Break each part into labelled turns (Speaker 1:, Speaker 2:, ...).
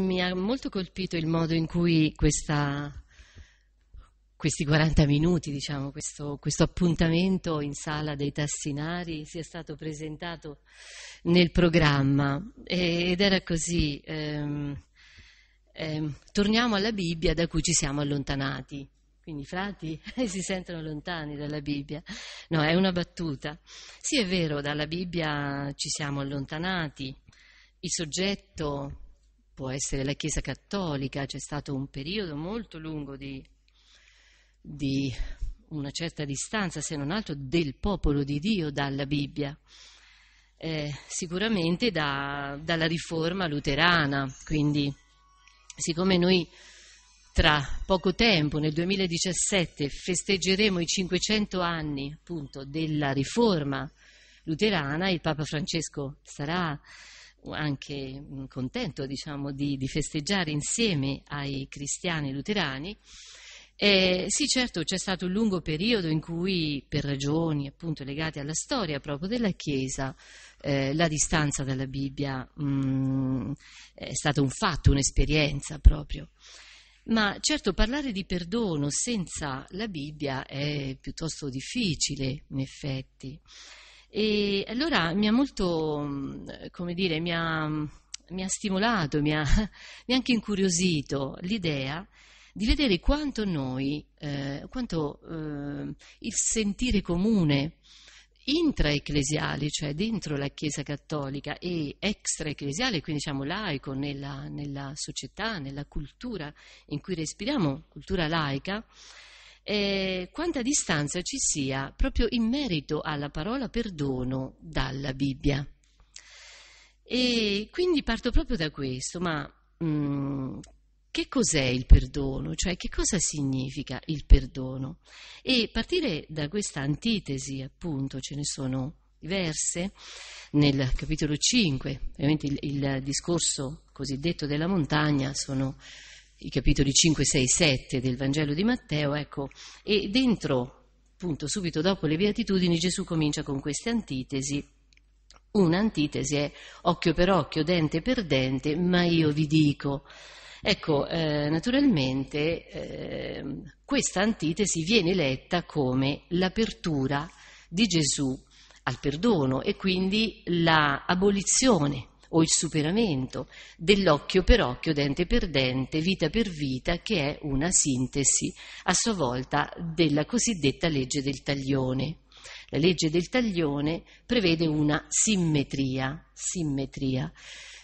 Speaker 1: mi ha molto colpito il modo in cui questa, questi 40 minuti, diciamo, questo, questo, appuntamento in sala dei Tassinari sia stato presentato nel programma ed era così. Ehm, ehm, torniamo alla Bibbia da cui ci siamo allontanati. Quindi i frati si sentono lontani dalla Bibbia. No, è una battuta. Sì, è vero, dalla Bibbia ci siamo allontanati. Il soggetto può essere la Chiesa cattolica, c'è stato un periodo molto lungo di, di una certa distanza, se non altro, del popolo di Dio dalla Bibbia. Eh, sicuramente da, dalla riforma luterana, quindi siccome noi tra poco tempo, nel 2017, festeggeremo i 500 anni appunto della riforma luterana, il Papa Francesco sarà anche mm, contento diciamo, di, di, festeggiare insieme ai cristiani luterani. Eh, sì, certo, c'è stato un lungo periodo in cui, per ragioni appunto legate alla storia proprio della Chiesa, eh, la distanza dalla Bibbia mh, mm, è stato un fatto, un'esperienza proprio. Ma certo parlare di perdono senza la Bibbia è piuttosto difficile, in effetti. E allora mi ha molto, mm, come dire, mi ha, mi ha stimolato, mi ha, mi ha, anche incuriosito l'idea di vedere quanto noi, eh, quanto eh, il sentire comune intraecclesiale, cioè dentro la Chiesa cattolica, e extraecclesiale, quindi diciamo laico nella, nella società, nella cultura in cui respiriamo, cultura laica, eh, quanta distanza ci sia proprio in merito alla parola perdono dalla Bibbia. E quindi parto proprio da questo, ma mh, mm, che cos'è il perdono? Cioè che cosa significa il perdono? E partire da questa antitesi, appunto, ce ne sono diverse, nel capitolo 5, ovviamente il, il discorso cosiddetto della montagna sono i capitoli 5, 6, 7 del Vangelo di Matteo, ecco, e dentro, appunto, subito dopo le beatitudini, Gesù comincia con queste antitesi. Un'antitesi è occhio per occhio, dente per dente, ma io vi dico. Ecco, eh, naturalmente eh, questa antitesi viene letta come l'apertura di Gesù al perdono e quindi l'abolizione la abolizione o il superamento dell'occhio per occhio, dente per dente, vita per vita, che è una sintesi a sua volta della cosiddetta legge del taglione. La legge del taglione prevede una simmetria, simmetria.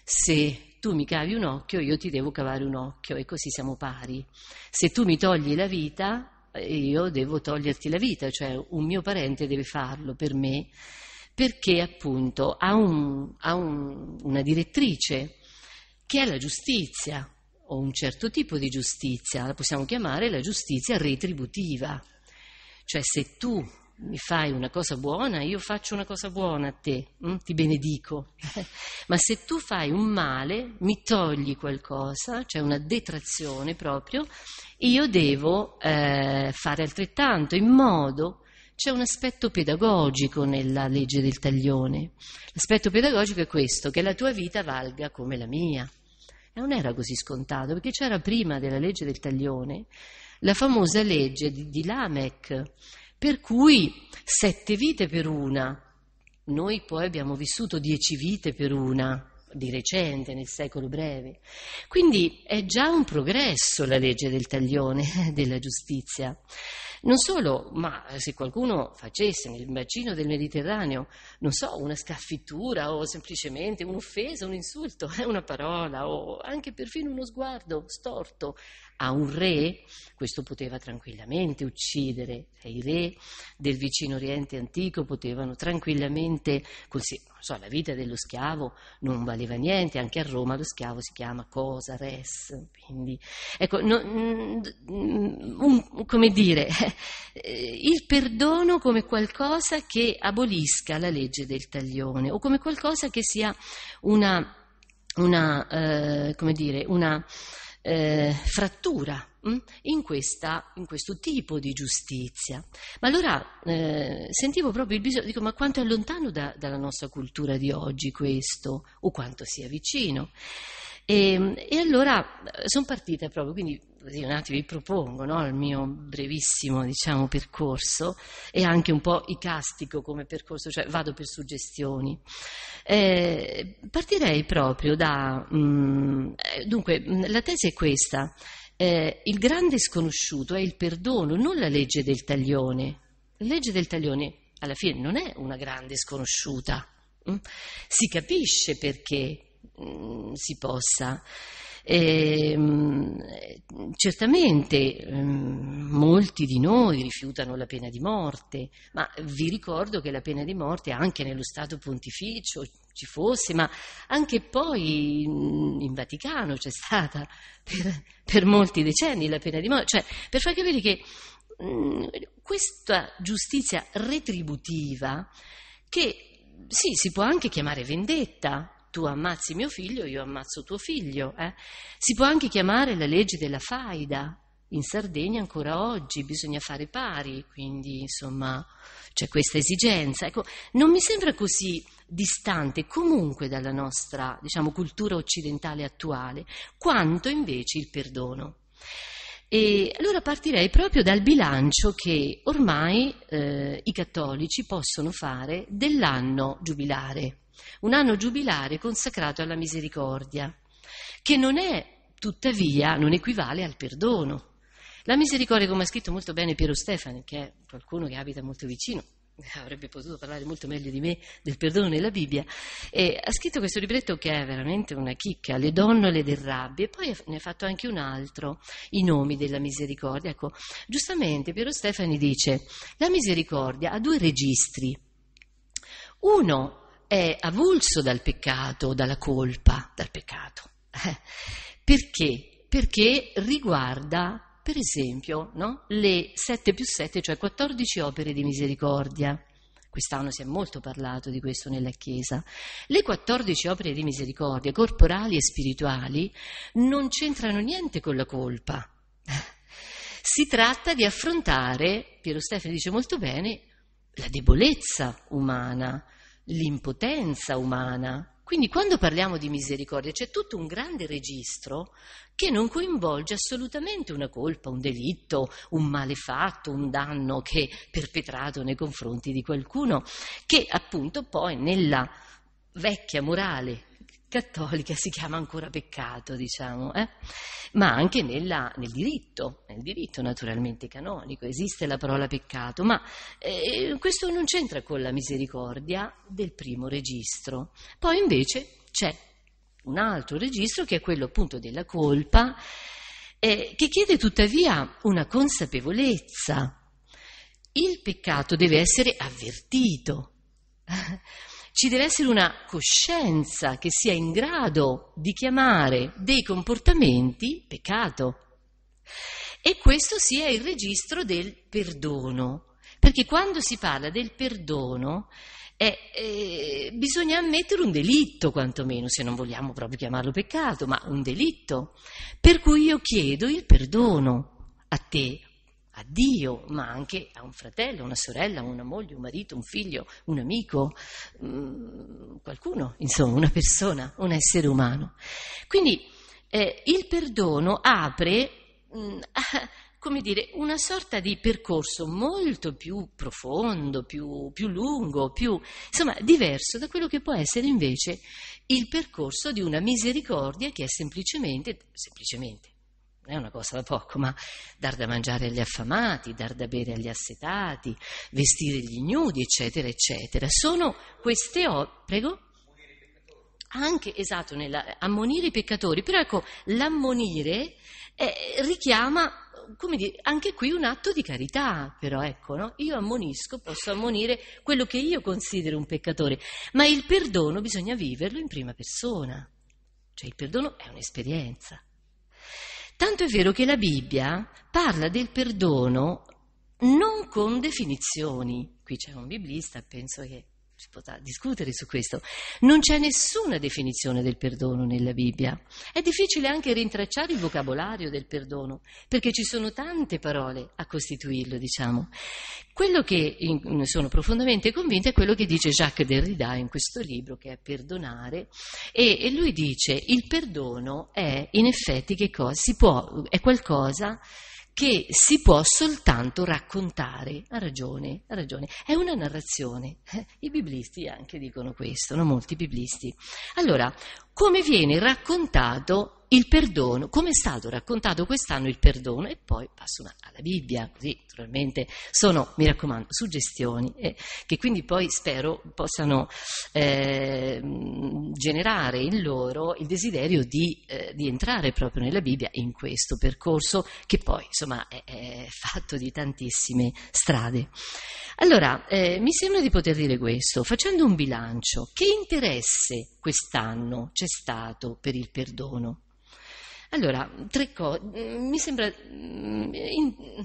Speaker 1: Se tu mi cavi un occhio, io ti devo cavare un occhio e così siamo pari. Se tu mi togli la vita, io devo toglierti la vita, cioè un mio parente deve farlo per me perché appunto ha, un, ha un, una direttrice che è la giustizia, o un certo tipo di giustizia, la possiamo chiamare la giustizia retributiva, cioè se tu mi fai una cosa buona, io faccio una cosa buona a te, hm? ti benedico. Ma se tu fai un male, mi togli qualcosa, cioè una detrazione proprio, io devo eh, fare altrettanto in modo che c'è un aspetto pedagogico nella legge del taglione. L'aspetto pedagogico è questo, che la tua vita valga come la mia. E non era così scontato, perché c'era prima della legge del taglione la famosa legge di, di Lamech, per cui sette vite per una. Noi poi abbiamo vissuto dieci vite per una, di recente, nel secolo breve. Quindi è già un progresso la legge del taglione della giustizia. Non solo, ma eh, se qualcuno facesse nel bacino del Mediterraneo, non so, una scaffittura o semplicemente un'offesa, un insulto, una parola o anche perfino uno sguardo storto a un re, questo poteva tranquillamente uccidere, i re del vicino Oriente antico potevano tranquillamente, so, la vita dello schiavo non valeva niente, anche a Roma lo schiavo si chiama cosa, res, quindi ecco, no, mm, un, come dire, eh, il perdono come qualcosa che abolisca la legge del taglione o come qualcosa che sia una, una eh, come dire, una eh, frattura mm, in, questa, in, questo tipo di giustizia. Ma allora eh, sentivo proprio il bisogno, dico ma quanto è lontano da, dalla nostra cultura di oggi questo o quanto sia vicino. E, ehm, e allora eh, sono partita proprio, quindi così un attimo vi propongo no, il mio brevissimo diciamo, percorso e anche un po' icastico come percorso, cioè vado per suggestioni. Eh, partirei proprio da... Mh, mm, eh, dunque, mm, la tesi è questa. Eh, il grande sconosciuto è il perdono, non la legge del taglione. La legge del taglione alla fine non è una grande sconosciuta. Mh? Mm? Si capisce perché mh, si possa Ehm, certamente ehm, molti di noi rifiutano la pena di morte, ma vi ricordo che la pena di morte anche nello Stato pontificio ci fosse, ma anche poi in Vaticano c'è stata per, per molti decenni la pena di morte, cioè per far capire che mhmm, questa giustizia retributiva che sì, si può anche chiamare vendetta, tu ammazzi mio figlio, io ammazzo tuo figlio. Eh? Si può anche chiamare la legge della faida. In Sardegna ancora oggi bisogna fare pari, quindi insomma c'è questa esigenza. Ecco, non mi sembra così distante comunque dalla nostra diciamo, cultura occidentale attuale, quanto invece il perdono. E allora partirei proprio dal bilancio che ormai eh, i cattolici possono fare dell'anno giubilare, un anno giubilare consacrato alla misericordia, che non è tuttavia, non equivale al perdono. La misericordia, come ha scritto molto bene Piero Stefani, che è qualcuno che abita molto vicino avrebbe potuto parlare molto meglio di me del perdono nella Bibbia, e ha scritto questo libretto che è veramente una chicca, Le donnole del rabbia, e poi ne ha fatto anche un altro, I nomi della misericordia. Ecco, giustamente Piero Stefani dice, la misericordia ha due registri. Uno è avulso dal peccato, dalla colpa, dal peccato. Eh, perché? Perché riguarda per esempio, no? le 7 più 7, cioè 14 opere di misericordia. Quest'anno si è molto parlato di questo nella Chiesa. Le 14 opere di misericordia, corporali e spirituali, non c'entrano niente con la colpa. Si tratta di affrontare, Piero Stefani dice molto bene, la debolezza umana, l'impotenza umana, quindi quando parliamo di misericordia c'è tutto un grande registro che non coinvolge assolutamente una colpa, un delitto, un malefatto, un danno che è perpetrato nei confronti di qualcuno, che appunto poi nella vecchia morale cattolica si chiama ancora peccato, diciamo, eh? ma anche nella, nel diritto, nel diritto naturalmente canonico, esiste la parola peccato, ma eh, questo non c'entra con la misericordia del primo registro. Poi invece c'è un altro registro che è quello appunto della colpa, eh, che chiede tuttavia una consapevolezza. Il peccato deve essere avvertito. Ci deve essere una coscienza che sia in grado di chiamare dei comportamenti peccato. E questo sia il registro del perdono, perché quando si parla del perdono eh, eh, bisogna ammettere un delitto, quantomeno, se non vogliamo proprio chiamarlo peccato, ma un delitto. Per cui io chiedo il perdono a te a Dio, ma anche a un fratello, una sorella, una moglie, un marito, un figlio, un amico, mm, qualcuno, insomma, una persona, un essere umano. Quindi eh, il perdono apre, mh, mm, come dire, una sorta di percorso molto più profondo, più, più lungo, più, insomma, diverso da quello che può essere invece il percorso di una misericordia che è semplicemente, semplicemente non è una cosa da poco, ma dar da mangiare agli affamati, dar da bere agli assetati, vestire gli ignudi, eccetera, eccetera. Sono queste opere, prego? Anche, esatto, nella, ammonire i peccatori, però ecco, l'ammonire eh, richiama come dire, anche qui un atto di carità, però ecco, no? io ammonisco, posso ammonire quello che io considero un peccatore, ma il perdono bisogna viverlo in prima persona, cioè il perdono è un'esperienza. Tanto è vero che la Bibbia parla del perdono non con definizioni. Qui c'è un biblista, penso che si potrà discutere su questo, non c'è nessuna definizione del perdono nella Bibbia. È difficile anche rintracciare il vocabolario del perdono, perché ci sono tante parole a costituirlo, diciamo. Quello che in, sono profondamente convinta è quello che dice Jacques Derrida in questo libro, che è Perdonare, e, e lui dice il perdono è in effetti che cosa? Si può, è qualcosa che si può soltanto raccontare. Ha ragione, ha ragione. È una narrazione. Eh, I biblisti anche dicono questo, no? molti biblisti. Allora, come viene raccontato il perdono, come è stato raccontato quest'anno il perdono, e poi passo alla Bibbia, così naturalmente sono, mi raccomando, suggestioni eh, che quindi poi spero possano eh, generare in loro il desiderio di, eh, di, entrare proprio nella Bibbia in questo percorso che poi insomma è, è fatto di tantissime strade. Allora, eh, mi sembra di poter dire questo, facendo un bilancio, che interesse quest'anno c'è stato per il perdono? Allora, tre cose, mm, mi sembra, mm,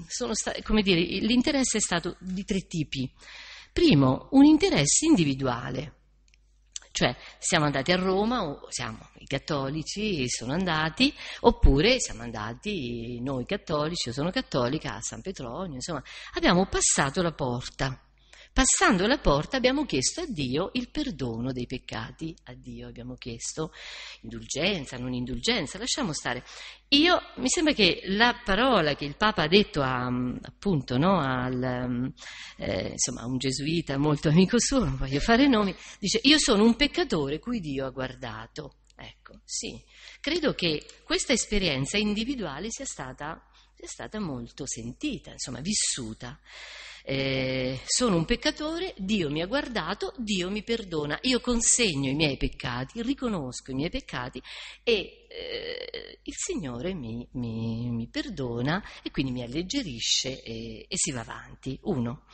Speaker 1: sta- come dire, l'interesse è stato di tre tipi. Primo, un interesse individuale, cioè siamo andati a Roma, o siamo, i cattolici sono andati, oppure siamo andati noi cattolici, io sono cattolica, a San Petronio, insomma, abbiamo passato la porta. Passando la porta abbiamo chiesto a Dio il perdono dei peccati, a Dio abbiamo chiesto indulgenza, non indulgenza, lasciamo stare. Io mi sembra che la parola che il Papa ha detto a, mm, appunto, no, al, mm, eh, insomma, a un gesuita molto amico suo, non voglio fare nomi, dice io sono un peccatore cui Dio ha guardato. Ecco, sì, credo che questa esperienza individuale sia stata, sia stata molto sentita, insomma, vissuta eh, sono un peccatore, Dio mi ha guardato, Dio mi perdona, io consegno i miei peccati, riconosco i miei peccati e eh, il Signore mi, mi, mi, perdona e quindi mi alleggerisce e, e si va avanti. Uno.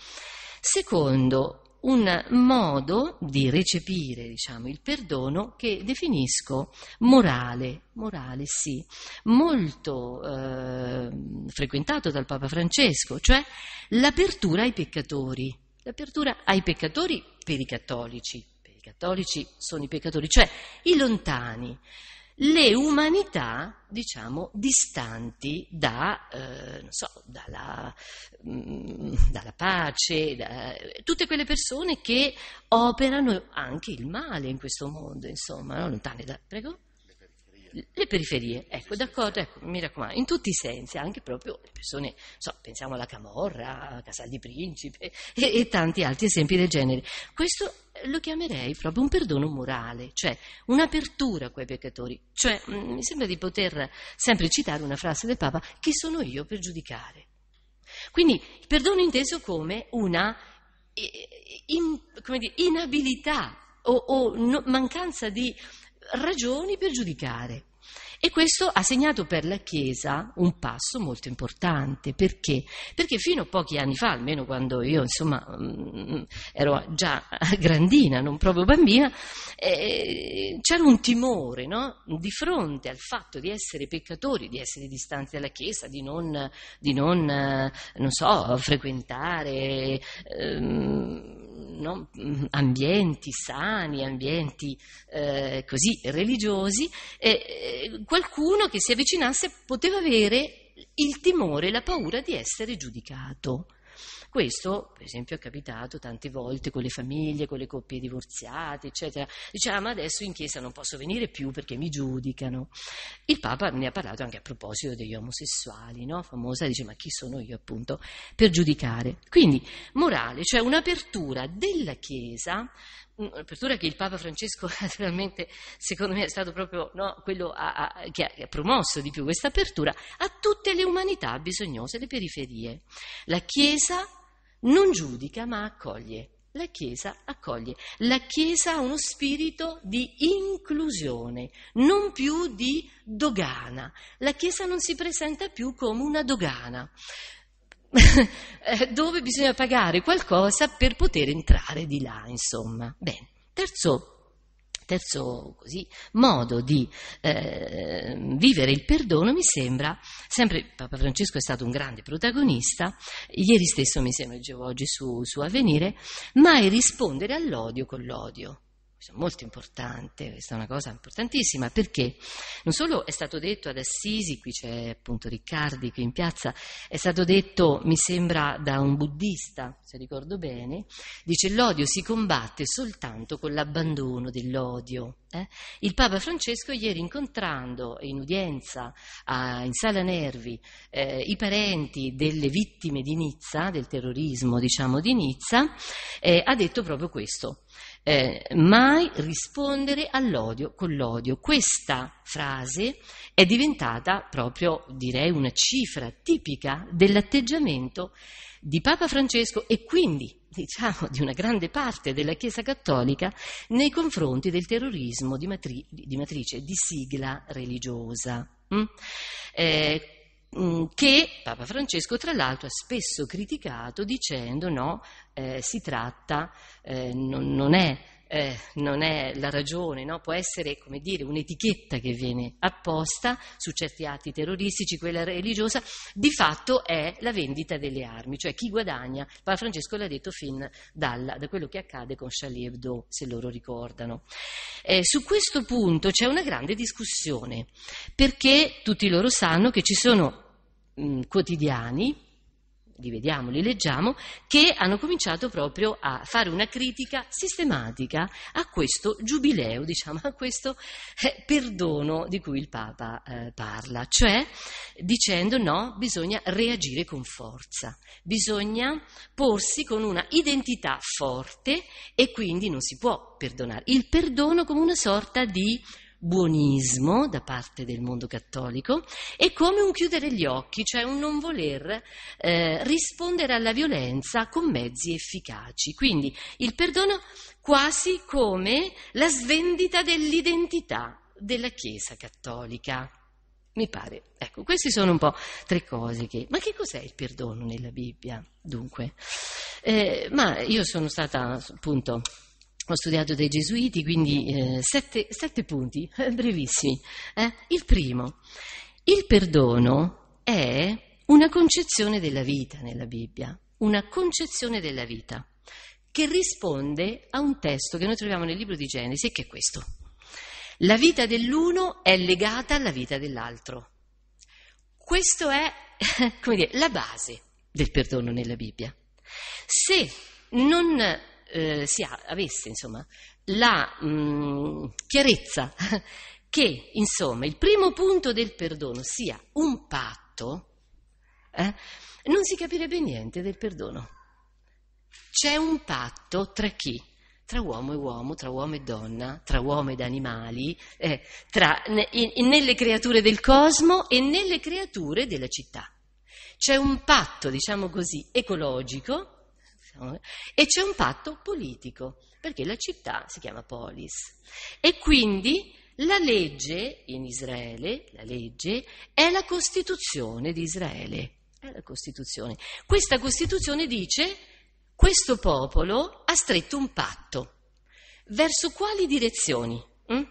Speaker 1: Secondo, un modo di recepire diciamo, il perdono che definisco morale, morale sì, molto eh, frequentato dal Papa Francesco, cioè l'apertura ai peccatori, l'apertura ai peccatori per i cattolici, per i cattolici sono i peccatori, cioè i lontani, le umanità, diciamo, distanti da, eh, so, dalla, mm, dalla, pace, da, tutte quelle persone che operano anche il male in questo mondo, insomma, no? lontane da... Prego? le periferie, ecco, d'accordo, ecco, mi raccomando, in tutti i sensi, anche proprio le persone, so, pensiamo alla Camorra, a Casal di Principe e, e tanti altri esempi del genere. Questo lo chiamerei proprio un perdono morale, cioè un'apertura a quei peccatori. Cioè, mm, mi sembra di poter sempre citare una frase del Papa, chi sono io per giudicare? Quindi il perdono inteso come una eh, in, come dire, inabilità o, o no, mancanza di ragioni per giudicare. E questo ha segnato per la Chiesa un passo molto importante. Perché? Perché fino a pochi anni fa, almeno quando io insomma mm, ero già grandina, non proprio bambina, eh, c'era un timore no? di fronte al fatto di essere peccatori, di essere distanti dalla Chiesa, di non, di non, eh, non so, frequentare ehm, no? ambienti sani, ambienti eh, così religiosi. Eh, qualcuno che si avvicinasse poteva avere il timore, la paura di essere giudicato. Questo, per esempio, è capitato tante volte con le famiglie, con le coppie divorziate, eccetera. Diciamo, ma adesso in chiesa non posso venire più perché mi giudicano. Il Papa ne ha parlato anche a proposito degli omosessuali, no? Famosa, dice, ma chi sono io appunto per giudicare? Quindi, morale, cioè un'apertura della Chiesa un'apertura mm, eh, che il Papa Francesco naturalmente secondo me è stato proprio no, quello a, a, che ha promosso di più questa apertura a tutte le umanità bisognose, le periferie. La Chiesa non giudica ma accoglie. La Chiesa accoglie, la Chiesa ha uno spirito di inclusione, non più di dogana. La Chiesa non si presenta più come una dogana. Eh, dove bisogna pagare qualcosa per poter entrare di là, insomma. Bene. Terzo terzo così, modo di eh, vivere il perdono, mi sembra, sempre Papa Francesco è stato un grande protagonista, ieri stesso mi sembra, dicevo oggi su, su Avvenire, è rispondere all'odio con l'odio. Questo è molto importante, questa è una cosa importantissima perché non solo è stato detto ad Assisi, qui c'è appunto Riccardi qui in piazza, è stato detto, mi sembra, da un buddista, se ricordo bene, dice l'odio si combatte soltanto con l'abbandono dell'odio. Eh? Il Papa Francesco ieri incontrando in udienza a, in Sala Nervi eh, i parenti delle vittime di Nizza, del terrorismo diciamo di Nizza, eh, ha detto proprio questo eh, mai rispondere all'odio con l'odio. Questa frase è diventata proprio, direi, una cifra tipica dell'atteggiamento di Papa Francesco e quindi diciamo di una grande parte della Chiesa cattolica nei confronti del terrorismo di, matri- di matrice di sigla religiosa. Mm? Eh, eh, che Papa Francesco tra l'altro ha spesso criticato dicendo no, eh, si tratta, eh, non, non è eh, non è la ragione, no? può essere come dire, un'etichetta che viene apposta su certi atti terroristici, quella religiosa, di fatto è la vendita delle armi, cioè chi guadagna, Papa Francesco l'ha detto fin dalla, da quello che accade con Charlie Hebdo, se loro ricordano. Eh, su questo punto c'è una grande discussione, perché tutti loro sanno che ci sono mh, quotidiani, li vediamo, li leggiamo, che hanno cominciato proprio a fare una critica sistematica a questo giubileo, diciamo, a questo eh, perdono di cui il Papa eh, parla, cioè dicendo no, bisogna reagire con forza, bisogna porsi con una identità forte e quindi non si può perdonare. Il perdono come una sorta di buonismo da parte del mondo cattolico e come un chiudere gli occhi, cioè un non voler eh, rispondere alla violenza con mezzi efficaci. Quindi il perdono quasi come la svendita dell'identità della Chiesa cattolica. Mi pare. Ecco, queste sono un po' tre cose che... Ma che cos'è il perdono nella Bibbia, dunque? Eh, ma io sono stata, appunto ho studiato dai gesuiti, quindi eh, sette, sette, punti, brevissimi. Eh? Il primo, il perdono è una concezione della vita nella Bibbia, una concezione della vita che risponde a un testo che noi troviamo nel libro di Genesi che è questo. La vita dell'uno è legata alla vita dell'altro. Questa è dire, la base del perdono nella Bibbia. Se non eh, si ha, avesse insomma, la mh, mm, chiarezza che insomma, il primo punto del perdono sia un patto, eh, non si capirebbe niente del perdono. C'è un patto tra chi? Tra uomo e uomo, tra uomo e donna, tra uomo ed animali, eh, tra, in, nelle creature del cosmo e nelle creature della città. C'è un patto, diciamo così, ecologico Diciamo, eh. e c'è un patto politico, perché la città si chiama polis. E quindi la legge in Israele, la legge, è la Costituzione di Israele. Costituzione. Questa Costituzione dice questo popolo ha stretto un patto. Verso quali direzioni? Mm?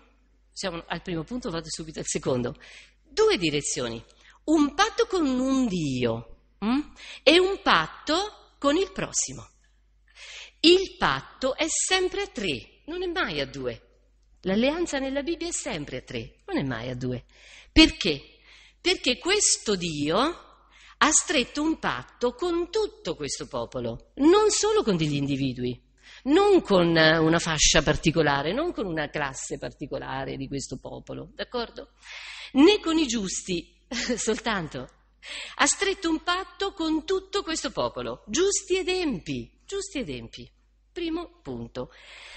Speaker 1: Siamo al primo punto, vado subito al secondo. Due direzioni. Un patto con un Dio mm? e un patto con il prossimo. Il patto è sempre a tre, non è mai a due. L'alleanza nella Bibbia è sempre a tre, non è mai a due. Perché? Perché questo Dio ha stretto un patto con tutto questo popolo, non solo con degli individui, non con eh, una fascia particolare, non con una classe particolare di questo popolo, d'accordo? Né con i giusti soltanto, ha stretto un patto con tutto questo popolo, giusti ed empi, giusti ed empi. Primo punto.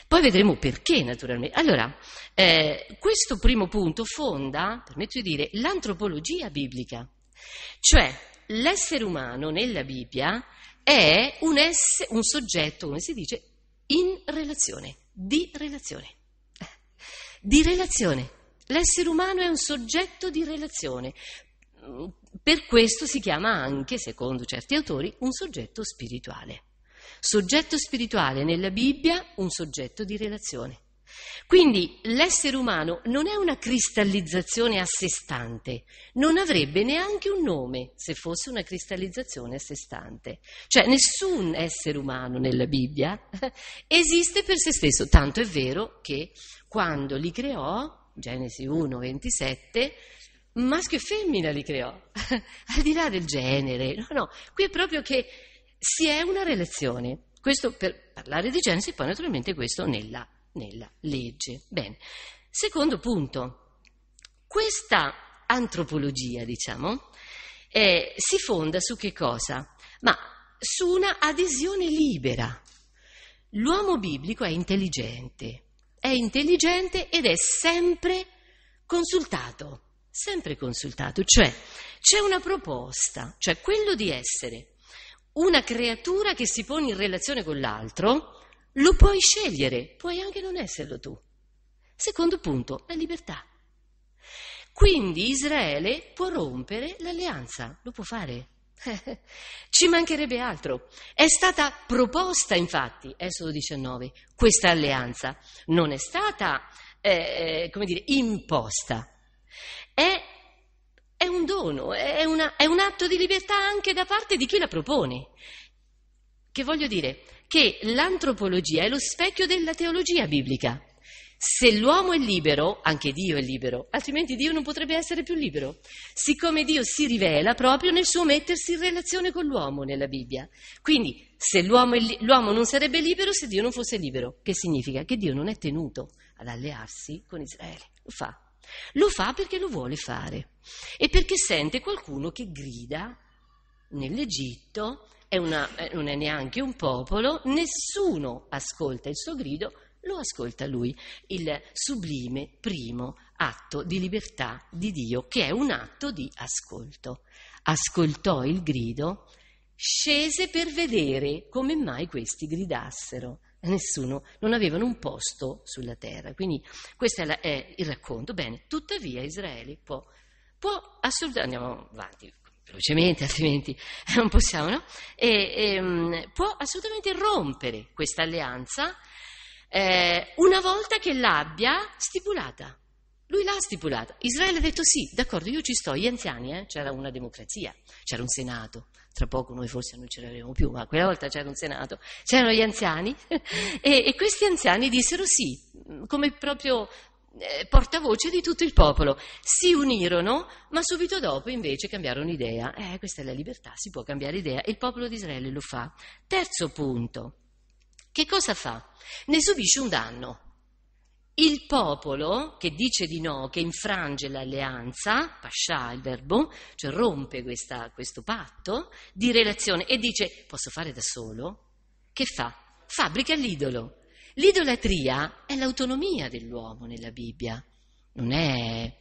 Speaker 1: Poi vedremo perché, naturalmente. Allora, eh, questo primo punto fonda, permetto di dire, l'antropologia biblica. Cioè, l'essere umano nella Bibbia è un, ess- un soggetto, come si dice, in relazione, di relazione. Di relazione. L'essere umano è un soggetto di relazione per questo si chiama anche, secondo certi autori, un soggetto spirituale. Soggetto spirituale nella Bibbia, un soggetto di relazione. Quindi l'essere umano non è una cristallizzazione a sé stante, non avrebbe neanche un nome se fosse una cristallizzazione a sé stante. Cioè nessun essere umano nella Bibbia esiste per se stesso, tanto è vero che quando li creò, Genesi 1, 27, maschio e femmina li creò, al di là del genere, no, no, qui è proprio che si è una relazione. Questo per parlare di genere, e poi naturalmente questo nella, nella legge. Bene. Secondo punto, questa antropologia, diciamo, eh, si fonda su che cosa? Ma su una adesione libera. L'uomo biblico è intelligente, è intelligente ed è sempre consultato sempre consultato, cioè c'è una proposta, cioè quello di essere una creatura che si pone in relazione con l'altro, lo puoi scegliere, puoi anche non esserlo tu. Secondo punto, la libertà. Quindi Israele può rompere l'alleanza, lo può fare. Ci mancherebbe altro. È stata proposta, infatti, Esodo 19, questa alleanza. Non è stata, eh, eh come dire, imposta è, è un dono, è, una, è un atto di libertà anche da parte di chi la propone. Che voglio dire che l'antropologia è lo specchio della teologia biblica. Se l'uomo è libero, anche Dio è libero, altrimenti Dio non potrebbe essere più libero, siccome Dio si rivela proprio nel suo mettersi in relazione con l'uomo nella Bibbia. Quindi se l'uomo, li- l'uomo non sarebbe libero se Dio non fosse libero, che significa che Dio non è tenuto ad allearsi con Israele, lo fa lo fa perché lo vuole fare e perché sente qualcuno che grida nell'Egitto, è una, eh, non è neanche un popolo, nessuno ascolta il suo grido, lo ascolta lui, il sublime primo atto di libertà di Dio, che è un atto di ascolto. Ascoltò il grido, scese per vedere come mai questi gridassero nessuno, non avevano un posto sulla terra. Quindi questo è, la, è il racconto. Bene, tuttavia Israele può, può assolutamente, andiamo avanti velocemente, altrimenti eh, non possiamo, no? E, e, ehm, può assolutamente rompere questa alleanza eh, una volta che l'abbia stipulata. Lui l'ha stipulata. Israele ha detto sì, d'accordo, io ci sto, gli anziani, eh? c'era una democrazia, c'era un senato, tra poco noi forse non ce l'avremo più, ma quella volta c'era un senato, c'erano gli anziani e, e questi anziani dissero sì, come proprio eh, portavoce di tutto il popolo. Si unirono, ma subito dopo invece cambiarono idea. Eh, questa è la libertà, si può cambiare idea e il popolo di Israele lo fa. Terzo punto, che cosa fa? Ne subisce un danno. Il popolo che dice di no, che infrange l'alleanza, pascià il verbo, cioè rompe questa, questo patto di relazione e dice posso fare da solo, che fa? Fabbrica l'idolo. L'idolatria è l'autonomia dell'uomo nella Bibbia, non è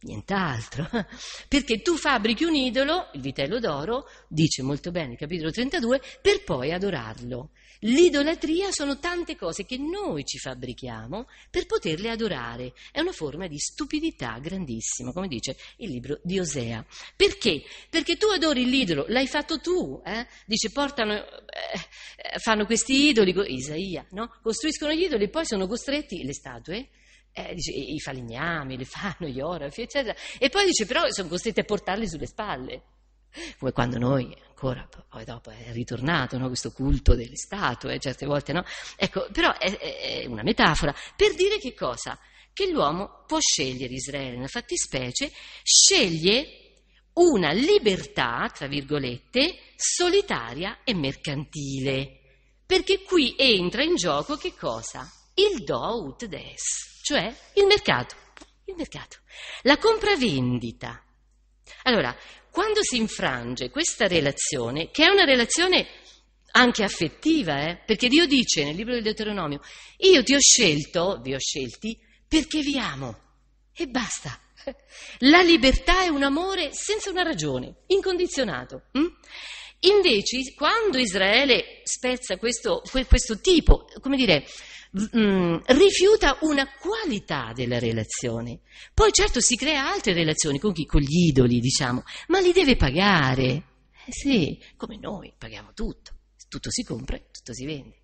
Speaker 1: nient'altro, perché tu fabbrichi un idolo, il vitello d'oro, dice molto bene il capitolo 32, per poi adorarlo. L'idolatria sono tante cose che noi ci fabbrichiamo per poterle adorare. È una forma di stupidità grandissima, come dice il libro di Osea. Perché? Perché tu adori l'idolo, l'hai fatto tu. Eh? Dice, portano, eh, fanno questi idoli, Isaia, no? costruiscono gli idoli e poi sono costretti, le statue, eh, dice, i falegnami, le fanno, gli orafi, eccetera. E poi dice, però sono costretti a portarli sulle spalle come quando noi ancora poi dopo è ritornato no, questo culto delle statue, certe volte no? Ecco, però è, è, una metafora per dire che cosa? Che l'uomo può scegliere Israele, nella fattispecie, sceglie una libertà, tra virgolette, solitaria e mercantile, perché qui entra in gioco che cosa? Il do ut des, cioè il mercato, il mercato, la compravendita. Allora, quando si infrange questa relazione, che è una relazione anche affettiva, eh? perché Dio dice nel libro del Deuteronomio, io ti ho scelto, vi ho scelti, perché vi amo. E basta. La libertà è un amore senza una ragione, incondizionato. Hm? Invece, quando Israele Spezza questo, questo tipo, come dire, mm, rifiuta una qualità della relazione. Poi certo si crea altre relazioni con, chi? con gli idoli, diciamo, ma li deve pagare. Eh sì, come noi paghiamo tutto, tutto si compra, tutto si vende.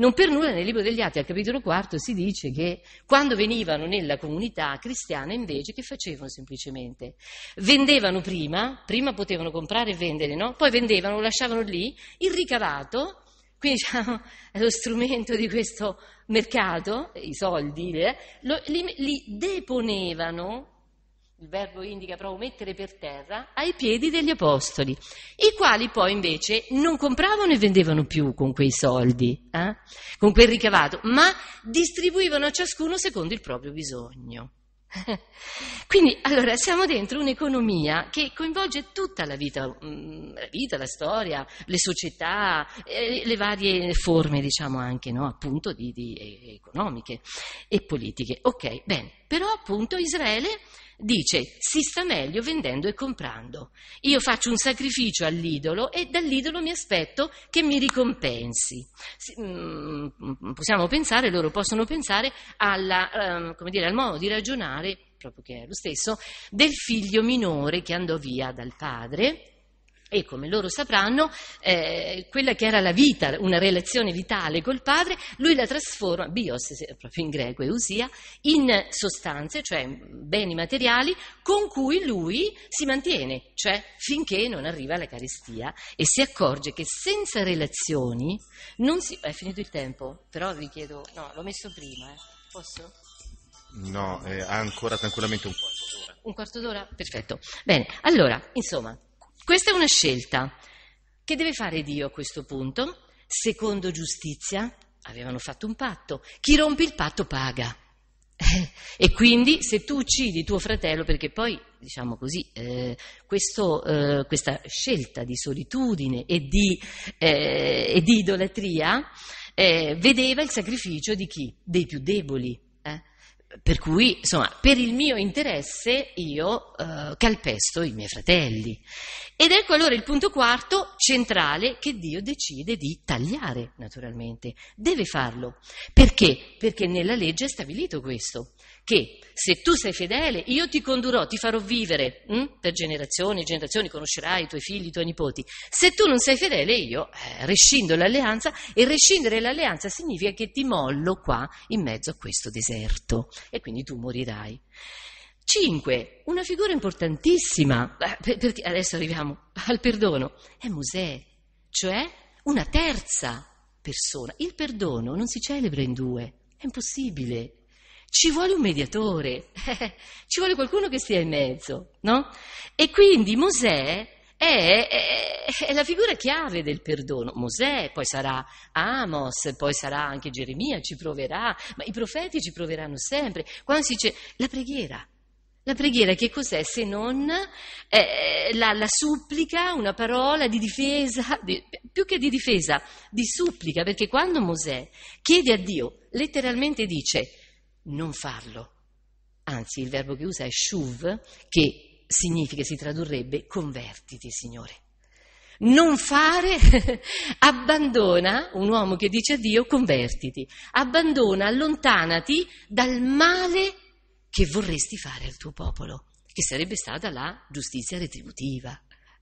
Speaker 1: Non per nulla nel libro degli Atti, al capitolo 4, si dice che quando venivano nella comunità cristiana invece che facevano semplicemente? Vendevano prima, prima potevano comprare e vendere, no? Poi vendevano, lasciavano lì, il ricavato, quindi diciamo è lo strumento di questo mercato, i soldi, eh, lo, li, li deponevano il verbo indica proprio mettere per terra, ai piedi degli apostoli, i quali poi invece non compravano e vendevano più con quei soldi, eh? con quel ricavato, ma distribuivano a ciascuno secondo il proprio bisogno. Quindi allora siamo dentro un'economia che coinvolge tutta la vita, mm, la, vita, la storia, le società, eh, le varie forme, diciamo anche, no? appunto, di, di eh, economiche e politiche. Ok, bene, però appunto Israele dice si sta meglio vendendo e comprando. Io faccio un sacrificio all'idolo e dall'idolo mi aspetto che mi ricompensi. Mm, possiamo pensare, loro possono pensare alla, ehm, dire, al modo di ragionare, proprio che è lo stesso, del figlio minore che andò via dal padre e come loro sapranno, eh, quella che era la vita, una relazione vitale col padre, lui la trasforma, bios proprio in greco, e usia, in sostanze, cioè beni materiali, con cui lui si mantiene, cioè finché non arriva la carestia e si accorge che senza relazioni non si... È finito il tempo, però vi chiedo... No, l'ho messo prima, eh. posso? No, eh, ancora tranquillamente un quarto d'ora. Un quarto d'ora? Perfetto. Bene, allora, insomma... Questa è una scelta. Che deve fare Dio a questo punto? Secondo giustizia, avevano fatto un patto. Chi rompe il patto paga. E quindi se tu uccidi tuo fratello, perché poi, diciamo così, eh, questo, eh, questa scelta di solitudine e di, eh, e di idolatria eh, vedeva il sacrificio di chi? Dei più deboli, per cui, insomma, per il mio interesse io eh, calpesto i miei fratelli. Ed ecco allora il punto quarto, centrale, che Dio decide di tagliare, naturalmente. Deve farlo. Perché? Perché nella legge è stabilito questo che se tu sei fedele, io ti condurrò, ti farò vivere mh? Mm? per generazioni e generazioni, conoscerai i tuoi figli, i tuoi nipoti. Se tu non sei fedele, io eh, rescindo l'alleanza e rescindere l'alleanza significa che ti mollo qua in mezzo a questo deserto e quindi tu morirai. 5. Una figura importantissima, eh, perché adesso arriviamo al perdono, è Mosè, cioè una terza persona. Il perdono non si celebra in due, è impossibile ci vuole un mediatore, ci vuole qualcuno che stia in mezzo, no? E quindi Mosè è, è, è, la figura chiave del perdono. Mosè, poi sarà Amos, poi sarà anche Geremia, ci proverà, ma i profeti ci proveranno sempre. Quando si dice la preghiera, la preghiera che cos'è se non eh, la, la, supplica, una parola di difesa, di, più che di difesa, di supplica, perché quando Mosè chiede a Dio, letteralmente dice non farlo. Anzi, il verbo che usa è shuv, che significa, si tradurrebbe, convertiti, Signore. Non fare, abbandona, un uomo che dice a Dio, convertiti, abbandona, allontanati dal male che vorresti fare al tuo popolo, che sarebbe stata la giustizia retributiva.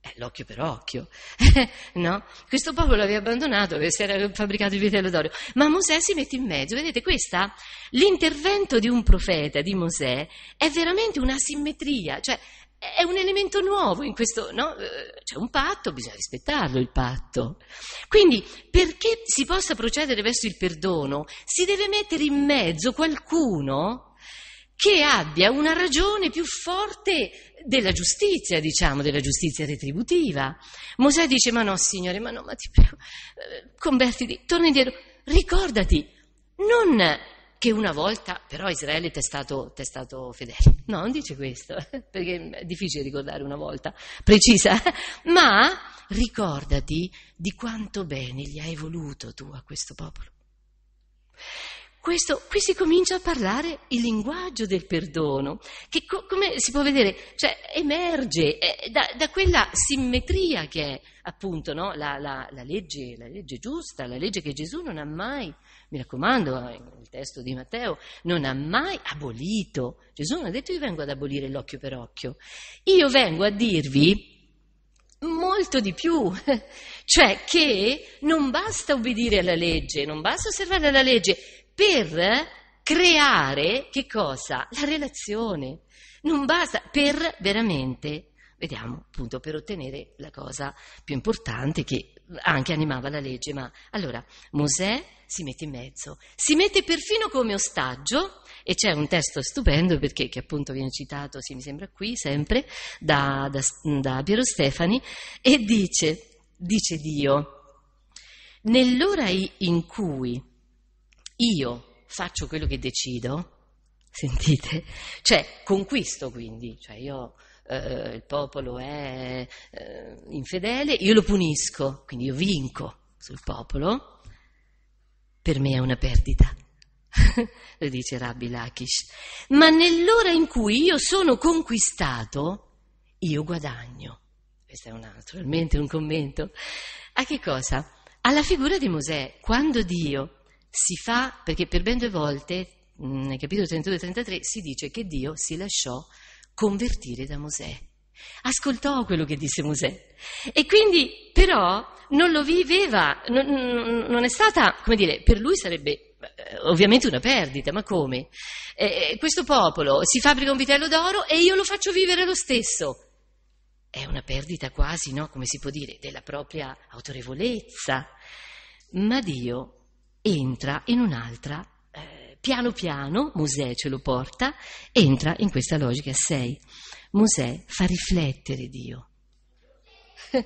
Speaker 1: Eh, l'occhio per occhio, no? Questo popolo aveva abbandonato perché si era fabbricato il vitello d'olio. Ma Mosè si mette in mezzo. Vedete, questa, l'intervento di un profeta, di Mosè, è veramente una simmetria, cioè è un elemento nuovo in questo, no? Eh, c'è un patto, bisogna rispettarlo il patto. Quindi, perché si possa procedere verso il perdono, si deve mettere in mezzo qualcuno che abbia una ragione più forte della giustizia, diciamo, della giustizia retributiva. Mosè dice, ma no signore, ma no, ma ti prego, eh, convertiti, torna indietro, ricordati, non che una volta però Israele ti è stato, stato, fedele, no, non dice questo, perché è difficile ricordare una volta precisa, ma ricordati di quanto bene gli hai voluto tu a questo popolo. Questo, qui si comincia a parlare il linguaggio del perdono, che co- come si può vedere, cioè, emerge eh, da, da, quella simmetria che è appunto no? la, la, la, legge, la, legge, giusta, la legge che Gesù non ha mai, mi raccomando, nel eh, testo di Matteo, non ha mai abolito. Gesù non ha detto io vengo ad abolire l'occhio per occhio, io vengo a dirvi molto di più, cioè che non basta obbedire alla legge, non basta osservare la legge, per creare che cosa? La relazione. Non basta per veramente, vediamo appunto, per ottenere la cosa più importante che anche animava la legge. Ma allora Mosè si mette in mezzo, si mette perfino come ostaggio, e c'è un testo stupendo perché che appunto viene citato, sì, mi sembra qui sempre, da, da, da Piero Stefani, e dice, dice Dio, nell'ora in cui io faccio quello che decido, sentite? Cioè, conquisto quindi, cioè io, eh, il popolo è eh, infedele, io lo punisco, quindi io vinco sul popolo, per me è una perdita. lo dice Rabbi Lakish, ma nell'ora in cui io sono conquistato, io guadagno. Questo è un, naturalmente un commento. A che cosa? Alla figura di Mosè, quando Dio si fa, perché per ben due volte, mm, nel capitolo 32-33, si dice che Dio si lasciò convertire da Mosè. Ascoltò quello che disse Mosè. E quindi, però, non lo viveva, non, non è stata, come dire, per lui sarebbe eh, ovviamente una perdita, ma come? Eh, questo popolo si fabbrica un vitello d'oro e io lo faccio vivere lo stesso. È una perdita quasi, no? Come si può dire, della propria autorevolezza. Ma Dio entra in un'altra, eh, piano piano, Mosè ce lo porta, entra in questa logica 6. Mosè fa riflettere Dio.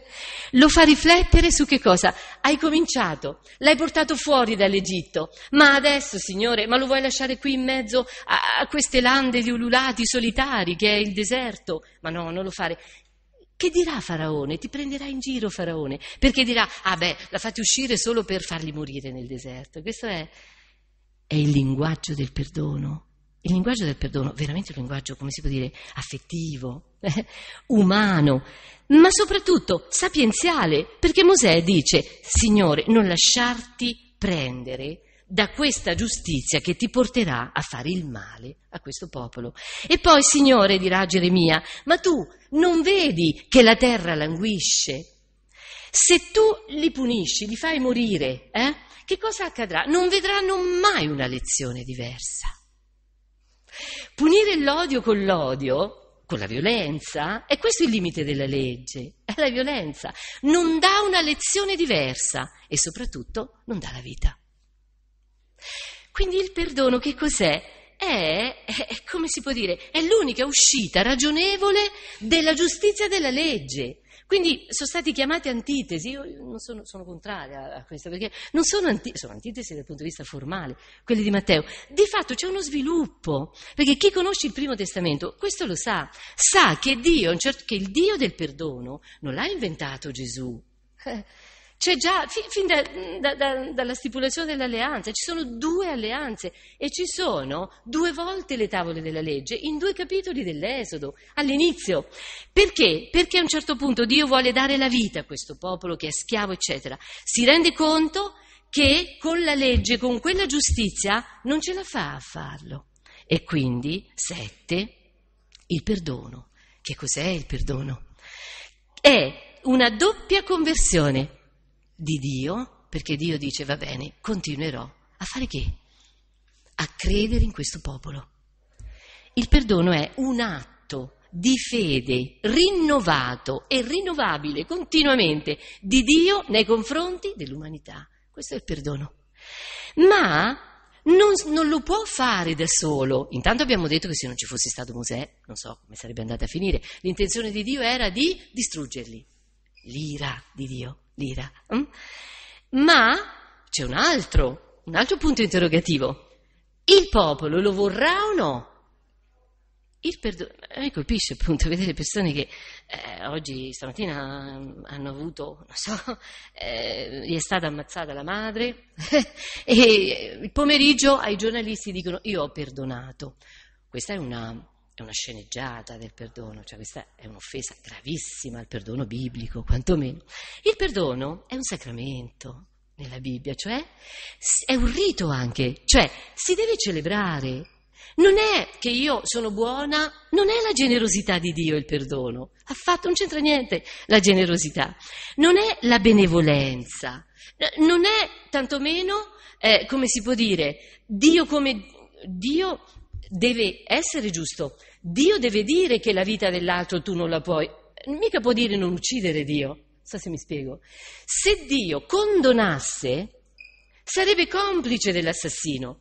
Speaker 1: lo fa riflettere su che cosa? Hai cominciato, l'hai portato fuori dall'Egitto, ma adesso, Signore, ma lo vuoi lasciare qui in mezzo a, a queste lande di ululati solitari che è il deserto? Ma no, non lo fare. Che dirà Faraone? Ti prenderà in giro Faraone, perché dirà, ah beh, la fate uscire solo per farli morire nel deserto. Questo è, è il linguaggio del perdono. Il linguaggio del perdono, veramente un linguaggio, come si può dire, affettivo, eh, umano, ma soprattutto sapienziale, perché Mosè dice, Signore, non lasciarti prendere da questa giustizia che ti porterà a fare il male a questo popolo. E poi, Signore, dirà Geremia, ma tu non vedi che la terra languisce? Se tu li punisci, li fai morire, eh, che cosa accadrà? Non vedranno mai una lezione diversa. Punire l'odio con l'odio, con la violenza, è questo il limite della legge, è la violenza. Non dà una lezione diversa e soprattutto non dà la vita. Quindi il perdono che cos'è? È, è, come si può dire, è l'unica uscita ragionevole della giustizia della legge. Quindi sono stati chiamati antitesi, io non sono, sono contraria a questo, perché non sono, anti, sono antitesi dal punto di vista formale, quelle di Matteo. Di fatto c'è uno sviluppo, perché chi conosce il Primo Testamento, questo lo sa, sa che, Dio, che il Dio del perdono non l'ha inventato Gesù. Eh, c'è già, fin, fin da, da, da, dalla stipulazione dell'alleanza, ci sono due alleanze e ci sono due volte le tavole della legge in due capitoli dell'Esodo, all'inizio. Perché? Perché a un certo punto Dio vuole dare la vita a questo popolo che è schiavo, eccetera. Si rende conto che con la legge, con quella giustizia, non ce la fa a farlo. E quindi, sette, il perdono. Che cos'è il perdono? È una doppia conversione di Dio, perché Dio dice va bene, continuerò a fare che? A credere in questo popolo. Il perdono è un atto di fede rinnovato e rinnovabile continuamente di Dio nei confronti dell'umanità. Questo è il perdono. Ma non, non, lo può fare da solo. Intanto abbiamo detto che se non ci fosse stato Mosè, non so come sarebbe andata a finire, l'intenzione di Dio era di distruggerli, l'ira di Dio l'ira. Mm? Ma c'è un altro, un altro punto interrogativo. Il popolo lo vorrà o no? Il perdono, a me colpisce appunto vedere persone che eh, oggi, stamattina, mm, hanno avuto, non so, eh, gli è stata ammazzata la madre e il pomeriggio ai giornalisti dicono io ho perdonato. Questa è una è una sceneggiata del perdono, cioè questa è un'offesa gravissima al perdono biblico, quantomeno. Il perdono è un sacramento nella Bibbia, cioè è un rito anche, cioè si deve celebrare. Non è che io sono buona, non è la generosità di Dio il perdono, affatto non c'entra niente la generosità, non è la benevolenza, eh, non è tantomeno, eh, come si può dire, Dio come Dio deve essere giusto. Dio deve dire che la vita dell'altro tu non la puoi. Mica può dire non uccidere Dio. Non so se mi spiego. Se Dio condonasse, sarebbe complice dell'assassino.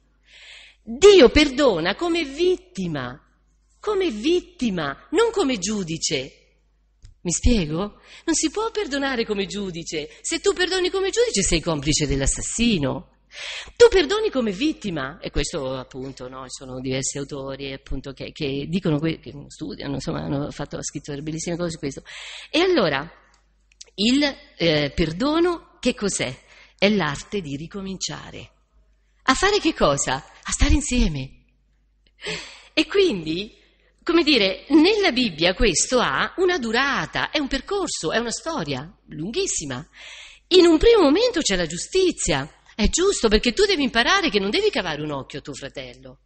Speaker 1: Dio perdona come vittima, come vittima, non come giudice. Mi spiego? Non si può perdonare come giudice. Se tu perdoni come giudice sei complice dell'assassino. Tu perdoni come vittima, e questo appunto no, sono diversi autori appunto, che, che, dicono, che studiano, insomma hanno fatto, scritto bellissime cose su questo. E allora, il eh, perdono che cos'è? È l'arte di ricominciare. A fare che cosa? A stare insieme. E quindi, come dire, nella Bibbia questo ha una durata, è un percorso, è una storia lunghissima. In un primo momento c'è la giustizia è giusto perché tu devi imparare che non devi cavare un occhio a tuo fratello.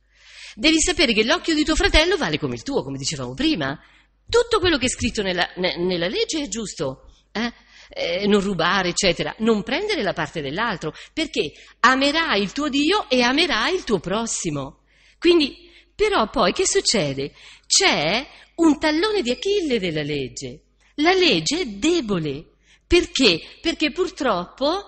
Speaker 1: Devi sapere che l'occhio di tuo fratello vale come il tuo, come dicevamo prima. Tutto quello che è scritto nella, nella legge è giusto. Eh? Eh, non rubare, eccetera. Non prendere la parte dell'altro, perché amerai il tuo Dio e amerai il tuo prossimo. Quindi, però poi che succede? C'è un tallone di Achille della legge. La legge è debole. Perché? Perché purtroppo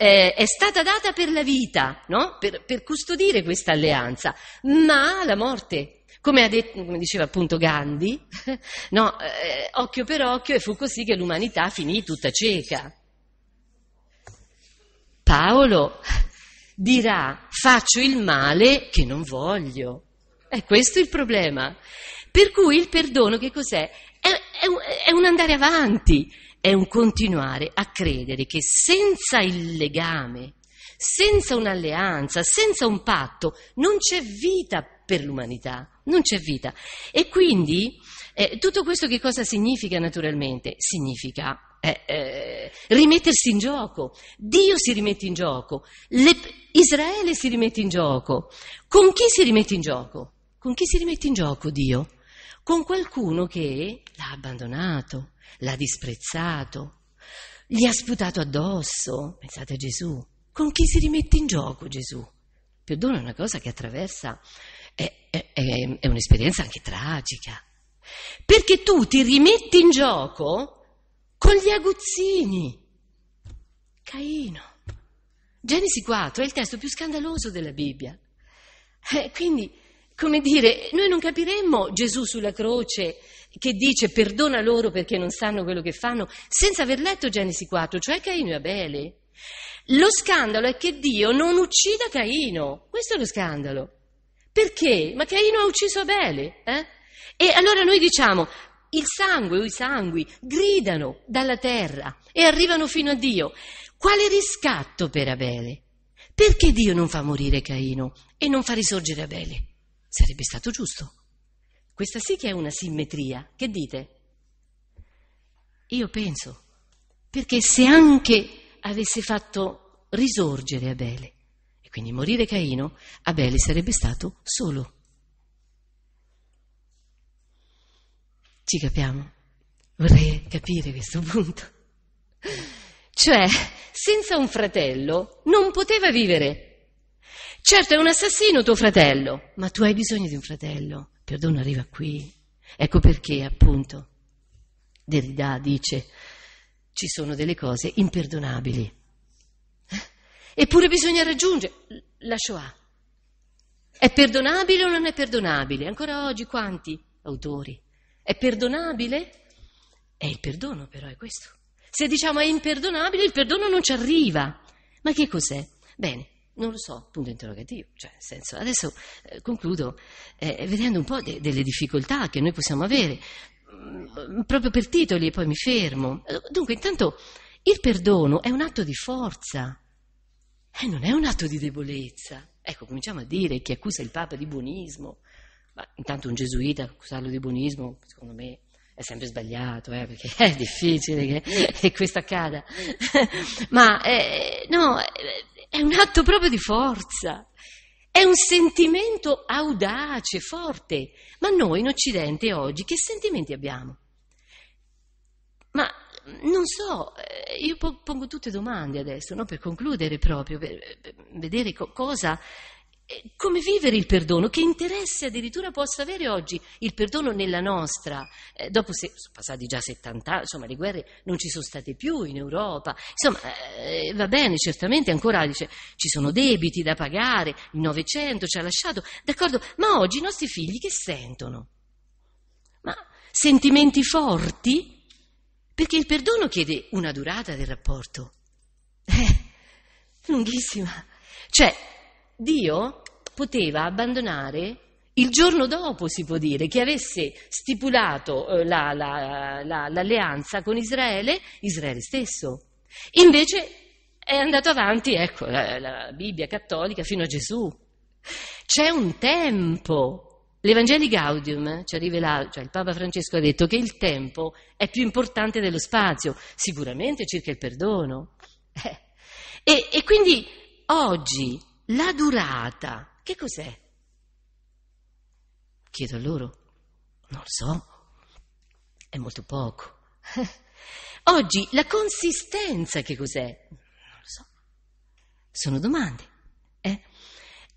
Speaker 1: eh, è stata data per la vita, no? per, per, custodire questa alleanza, ma la morte, come, ha detto, come diceva appunto Gandhi, no, eh, occhio per occhio e fu così che l'umanità finì tutta cieca. Paolo dirà faccio il male che non voglio. È questo il problema. Per cui il perdono che cos'è? È, è, è un andare avanti, è un continuare a credere che senza il legame, senza un'alleanza, senza un patto, non c'è vita per l'umanità, non c'è vita. E quindi eh, tutto questo che cosa significa naturalmente? Significa eh, eh, rimettersi in gioco. Dio si rimette in gioco, Le, Israele si rimette in gioco. Con chi si rimette in gioco? Con chi si rimette in gioco Dio? Con qualcuno che l'ha abbandonato, l'ha disprezzato, gli ha sputato addosso. Pensate a Gesù, con chi si rimette in gioco Gesù? Perdono è una cosa che attraversa, è, è, è, è un'esperienza anche tragica. Perché tu ti rimetti in gioco con gli aguzzini. Caino. Genesi 4 è il testo più scandaloso della Bibbia. Eh, quindi come dire, noi non capiremmo Gesù sulla croce che dice perdona loro perché non sanno quello che fanno, senza aver letto Genesi 4, cioè Caino e Abele. Lo scandalo è che Dio non uccida Caino, questo è lo scandalo. Perché? Ma Caino ha ucciso Abele. Eh? E allora noi diciamo, il sangue o i sangui gridano dalla terra e arrivano fino a Dio. Quale riscatto per Abele? Perché Dio non fa morire Caino e non fa risorgere Abele? Sarebbe stato giusto. Questa sì che è una simmetria. Che dite? Io penso, perché se anche avesse fatto risorgere Abele, e quindi morire Caino, Abele sarebbe stato solo. Ci capiamo? Vorrei capire questo punto. Cioè, senza un fratello non poteva vivere. Certo, è un assassino tuo fratello, ma tu hai bisogno di un fratello. Il perdono arriva qui. Ecco perché, appunto, Derrida dice, ci sono delle cose imperdonabili. Eh? Eppure bisogna raggiungere la Shoah. È perdonabile o non è perdonabile? Ancora oggi quanti autori? È perdonabile? È il perdono però, è questo. Se diciamo è imperdonabile, il perdono non ci arriva. Ma che cos'è? Bene, non lo so, punto interrogativo. Cioè, senso, adesso eh, concludo eh, vedendo un po' de- delle difficoltà che noi possiamo avere, mh, mm, proprio per titoli e poi mi fermo. Eh, dunque, intanto, il perdono è un atto di forza, eh, non è un atto di debolezza. Ecco, cominciamo a dire chi accusa il Papa di buonismo, ma intanto un gesuita accusarlo di buonismo, secondo me, è sempre sbagliato, eh, perché è difficile che, che questo accada. Ma eh, no, eh, è un atto proprio di forza, è un sentimento audace, forte. Ma noi in Occidente oggi che sentimenti abbiamo? Ma non so, eh, io pongo tutte domande adesso, no? per concludere proprio, per, vedere co- cosa eh, come vivere il perdono, che interesse addirittura possa avere oggi il perdono nella nostra, eh, dopo se, sono passati già 70 anni, insomma le guerre non ci sono state più in Europa, insomma eh, va bene, certamente ancora dice, ci sono debiti da pagare, il Novecento ci ha lasciato, d'accordo, ma oggi i nostri figli che sentono? Ma sentimenti forti? Perché il perdono chiede una durata del rapporto, eh, lunghissima, cioè Dio poteva abbandonare il giorno dopo, si può dire, che avesse stipulato eh, la, la, la, l'alleanza con Israele, Israele stesso. Invece è andato avanti, ecco, la, la, Bibbia cattolica fino a Gesù. C'è un tempo. L'Evangeli Gaudium ci ha rivelato, cioè il Papa Francesco ha detto che il tempo è più importante dello spazio, sicuramente circa il perdono. Eh. E, e quindi oggi la durata, che cos'è? Chiedo a loro, non lo so, è molto poco. Oggi la consistenza, che cos'è? Non lo so. Sono domande. Eh?